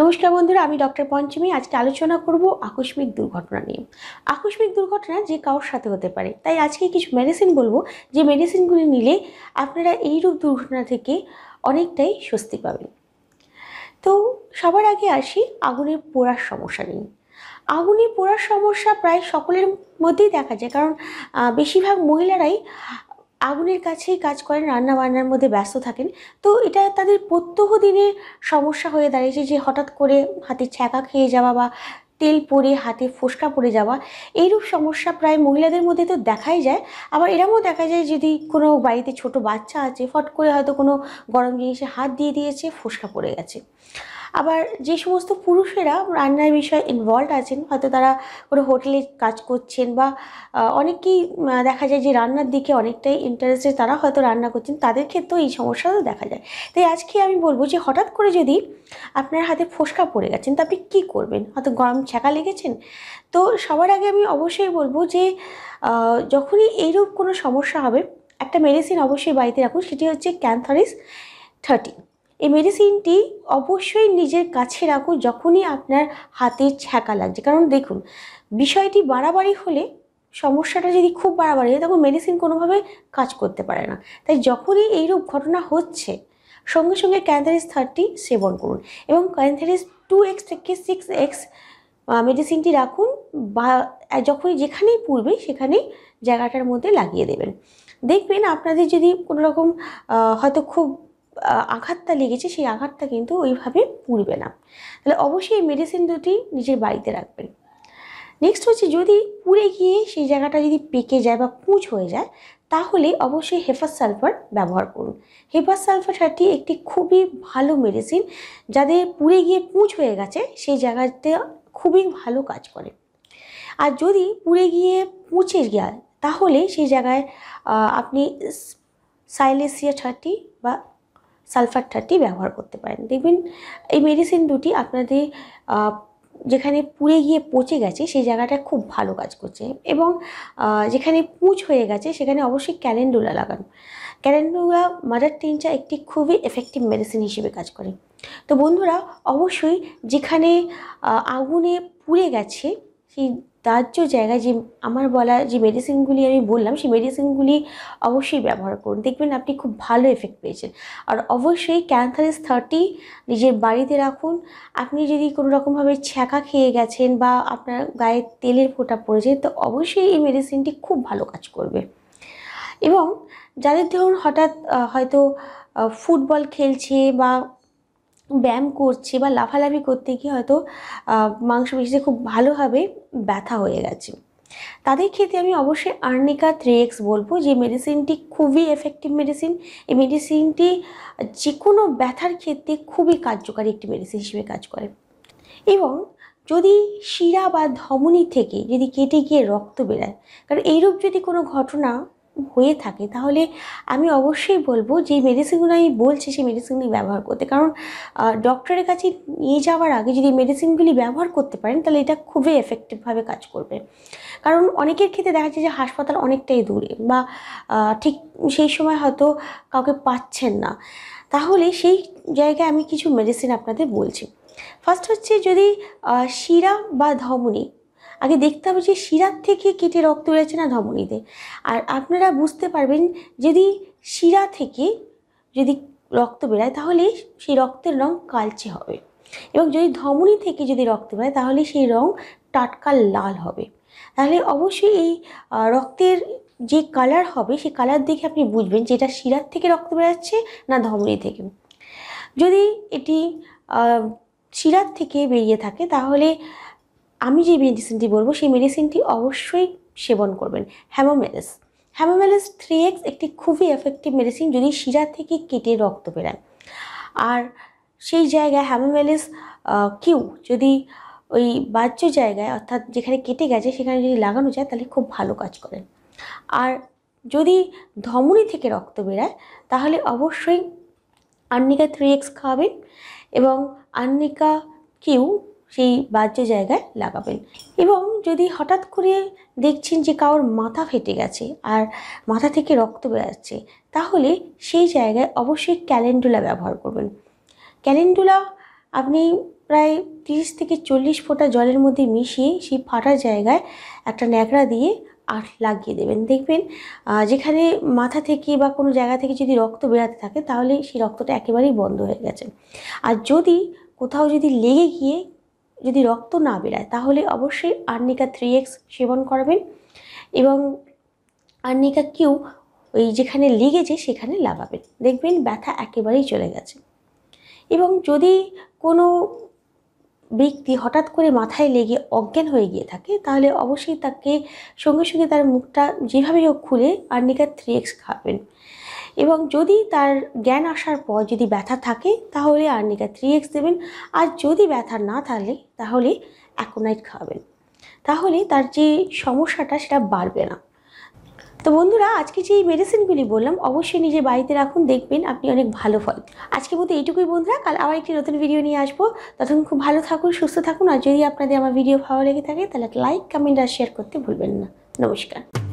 নমস্কার বন্ধুরা আমি ডক্টর পঞ্চমী আজকে আলোচনা করব আকস্মিক দুর্ঘটনা নিয়ে আকস্মিক দুর্ঘটনা যে কারোর সাথে হতে পারে তাই আজকে কিছু মেডিসিন বলবো যে মেডিসিনগুলি নিলে আপনারা এইরূপ দুর্ঘটনা থেকে অনেকটাই স্বস্তি পাবেন তো সবার আগে আসি আগুনের পোড়ার সমস্যা নিয়ে আগুনে পোড়ার সমস্যা প্রায় সকলের মধ্যেই দেখা যায় কারণ বেশিরভাগ মহিলারাই আগুনের কাছেই কাজ করেন রান্না বান্নার মধ্যে ব্যস্ত থাকেন তো এটা তাদের প্রত্যহ দিনের সমস্যা হয়ে দাঁড়িয়েছে যে হঠাৎ করে হাতে ছ্যাঁকা খেয়ে যাওয়া বা তেল পরে হাতে ফোসকা পড়ে যাওয়া এইরূপ সমস্যা প্রায় মহিলাদের মধ্যে তো দেখাই যায় আবার এরমও দেখা যায় যদি কোনো বাড়িতে ছোট বাচ্চা আছে ফট করে হয়তো কোনো গরম জিনিসে হাত দিয়ে দিয়েছে ফোসকা পড়ে গেছে আবার যে সমস্ত পুরুষেরা রান্নার বিষয়ে ইনভলভ আছেন হয়তো তারা কোনো হোটেলে কাজ করছেন বা অনেকেই দেখা যায় যে রান্নার দিকে অনেকটাই ইন্টারেস্টে তারা হয়তো রান্না করছেন তাদের ক্ষেত্রেও এই সমস্যাটা দেখা যায় তাই আজকে আমি বলবো যে হঠাৎ করে যদি আপনার হাতে ফোসকা পড়ে গেছেন তা আপনি কী করবেন হয়তো গরম ছ্যাঁকা লেগেছেন তো সবার আগে আমি অবশ্যই বলবো যে যখনই এইরূপ কোনো সমস্যা হবে একটা মেডিসিন অবশ্যই বাড়িতে রাখুন সেটি হচ্ছে ক্যান্থারিস থার্টি এই মেডিসিনটি অবশ্যই নিজের কাছে রাখুন যখনই আপনার হাতে ছ্যাঁকা লাগছে কারণ দেখুন বিষয়টি বাড়াবাড়ি হলে সমস্যাটা যদি খুব বাড়াবাড়ি হয় তখন মেডিসিন কোনোভাবে কাজ করতে পারে না তাই যখনই এইরূপ ঘটনা হচ্ছে সঙ্গে সঙ্গে ক্যান্থারিস থার্টি সেবন করুন এবং ক্যান্থারিস টু এক্স থেকে সিক্স এক্স মেডিসিনটি রাখুন বা যখনই যেখানেই পড়বে সেখানেই জায়গাটার মধ্যে লাগিয়ে দেবেন দেখবেন আপনাদের যদি কোনো রকম হয়তো খুব আঘাতটা লেগেছে সেই আঘাতটা কিন্তু ওইভাবে পুড়বে না তাহলে অবশ্যই মেডিসিন দুটি নিজের বাড়িতে রাখবেন নেক্সট হচ্ছে যদি পুড়ে গিয়ে সেই জায়গাটা যদি পেকে যায় বা কুঁচ হয়ে যায় তাহলে অবশ্যই হেফার সালফার ব্যবহার করুন হেফার সালফার সারটি একটি খুবই ভালো মেডিসিন যাদের পুড়ে গিয়ে পুঁচ হয়ে গেছে সেই জায়গাতে খুবই ভালো কাজ করে আর যদি পুড়ে গিয়ে পুঁচে গিয়ে তাহলে সেই জায়গায় আপনি সাইলেসিয়া থার্টি বা সালফার থার্টি ব্যবহার করতে পারেন দেখবেন এই মেডিসিন দুটি আপনাদের যেখানে পুড়ে গিয়ে পচে গেছে সেই জায়গাটা খুব ভালো কাজ করছে এবং যেখানে পুঁচ হয়ে গেছে সেখানে অবশ্যই ক্যালেন্ডুলা লাগান ক্যালেন্ডুলা মাদার টিনটা একটি খুবই এফেক্টিভ মেডিসিন হিসেবে কাজ করে তো বন্ধুরা অবশ্যই যেখানে আগুনে পুড়ে গেছে সেই যে জায়গায় যে আমার বলা যে মেডিসিনগুলি আমি বললাম সেই মেডিসিনগুলি অবশ্যই ব্যবহার করুন দেখবেন আপনি খুব ভালো এফেক্ট পেয়েছেন আর অবশ্যই ক্যান্থারিস থার্টি নিজের বাড়িতে রাখুন আপনি যদি কোনো রকমভাবে ছ্যাঁকা খেয়ে গেছেন বা আপনার গায়ে তেলের ফোঁটা পড়েছে তো অবশ্যই এই মেডিসিনটি খুব ভালো কাজ করবে এবং যাদের ধরুন হঠাৎ হয়তো ফুটবল খেলছে বা ব্যায়াম করছে বা লাফালাফি করতে গিয়ে হয়তো মাংসপেশিতে খুব ভালোভাবে ব্যথা হয়ে গেছে তাদের ক্ষেত্রে আমি অবশ্যই আর্নিকা থ্রি এক্স বলবো যে মেডিসিনটি খুবই এফেক্টিভ মেডিসিন এই মেডিসিনটি যে কোনো ব্যথার ক্ষেত্রে খুবই কার্যকারী একটি মেডিসিন হিসেবে কাজ করে এবং যদি শিরা বা ধমনী থেকে যদি কেটে গিয়ে রক্ত বেরায় কারণ এইরূপ যদি কোনো ঘটনা হয়ে থাকে তাহলে আমি অবশ্যই বলবো যে মেডিসিনগুলো আমি বলছি সেই মেডিসিনগুলি ব্যবহার করতে কারণ ডক্টরের কাছে নিয়ে যাওয়ার আগে যদি মেডিসিনগুলি ব্যবহার করতে পারেন তাহলে এটা খুবই এফেক্টিভভাবে কাজ করবে কারণ অনেকের ক্ষেত্রে দেখা যাচ্ছে যে হাসপাতাল অনেকটাই দূরে বা ঠিক সেই সময় হয়তো কাউকে পাচ্ছেন না তাহলে সেই জায়গায় আমি কিছু মেডিসিন আপনাদের বলছি ফার্স্ট হচ্ছে যদি শিরা বা ধমনী আগে দেখতে হবে যে শিরার থেকে কেটে রক্ত বেরোচ্ছে না ধমনীতে আর আপনারা বুঝতে পারবেন যদি শিরা থেকে যদি রক্ত বেরায় তাহলে সেই রক্তের রং কালচে হবে এবং যদি ধমনী থেকে যদি রক্ত বেরায় তাহলে সেই রং টাটকা লাল হবে তাহলে অবশ্যই এই রক্তের যে কালার হবে সেই কালার দেখে আপনি বুঝবেন যে এটা শিরার থেকে রক্ত বেরাচ্ছে না ধমনী থেকে যদি এটি শিরার থেকে বেরিয়ে থাকে তাহলে আমি যে মেডিসিনটি বলবো সেই মেডিসিনটি অবশ্যই সেবন করবেন হ্যামোমেলিস হ্যামোমেলিস থ্রি এক্স একটি খুবই এফেক্টিভ মেডিসিন যদি শিরা থেকে কেটে রক্ত বেরায় আর সেই জায়গায় হ্যামোমেলিস কিউ যদি ওই বাহ্য জায়গায় অর্থাৎ যেখানে কেটে গেছে সেখানে যদি লাগানো যায় তাহলে খুব ভালো কাজ করেন আর যদি ধমনী থেকে রক্ত বেরায় তাহলে অবশ্যই আর্নিকা থ্রি এক্স খাওয়াবেন এবং আর্নিকা কিউ সেই বাহ্য জায়গায় লাগাবেন এবং যদি হঠাৎ করে দেখছেন যে কারোর মাথা ফেটে গেছে আর মাথা থেকে রক্ত বেরাচ্ছে তাহলে সেই জায়গায় অবশ্যই ক্যালেন্ডুলা ব্যবহার করবেন ক্যালেন্ডুলা আপনি প্রায় তিরিশ থেকে চল্লিশ ফোঁটা জলের মধ্যে মিশিয়ে সেই ফাটা জায়গায় একটা ন্যাকড়া দিয়ে আট লাগিয়ে দেবেন দেখবেন যেখানে মাথা থেকে বা কোনো জায়গা থেকে যদি রক্ত বেরাতে থাকে তাহলে সেই রক্তটা একেবারেই বন্ধ হয়ে গেছে আর যদি কোথাও যদি লেগে গিয়ে যদি রক্ত না বেরায় তাহলে অবশ্যই আর্নিকা থ্রি এক্স সেবন করবেন এবং আর্নিকা কিউ ওই যেখানে লেগেছে সেখানে লাগাবেন দেখবেন ব্যথা একেবারেই চলে গেছে এবং যদি কোনো ব্যক্তি হঠাৎ করে মাথায় লেগে অজ্ঞান হয়ে গিয়ে থাকে তাহলে অবশ্যই তাকে সঙ্গে সঙ্গে তার মুখটা যেভাবে হোক খুলে আর্নিকা থ্রি এক্স খাবেন এবং যদি তার জ্ঞান আসার পর যদি ব্যথা থাকে তাহলে আর্নিকা থ্রি এক্স দেবেন আর যদি ব্যথা না থাকলে তাহলে অ্যাকোনাইট খাওয়াবেন তাহলে তার যে সমস্যাটা সেটা বাড়বে না তো বন্ধুরা আজকে যে মেডিসিনগুলি বললাম অবশ্যই নিজে বাড়িতে রাখুন দেখবেন আপনি অনেক ভালো ফল আজকে বলতে এইটুকুই বন্ধুরা কাল আবার একটি নতুন ভিডিও নিয়ে আসবো তখন খুব ভালো থাকুন সুস্থ থাকুন আর যদি আপনাদের আমার ভিডিও ভালো লেগে থাকে তাহলে লাইক কমেন্ট আর শেয়ার করতে ভুলবেন না নমস্কার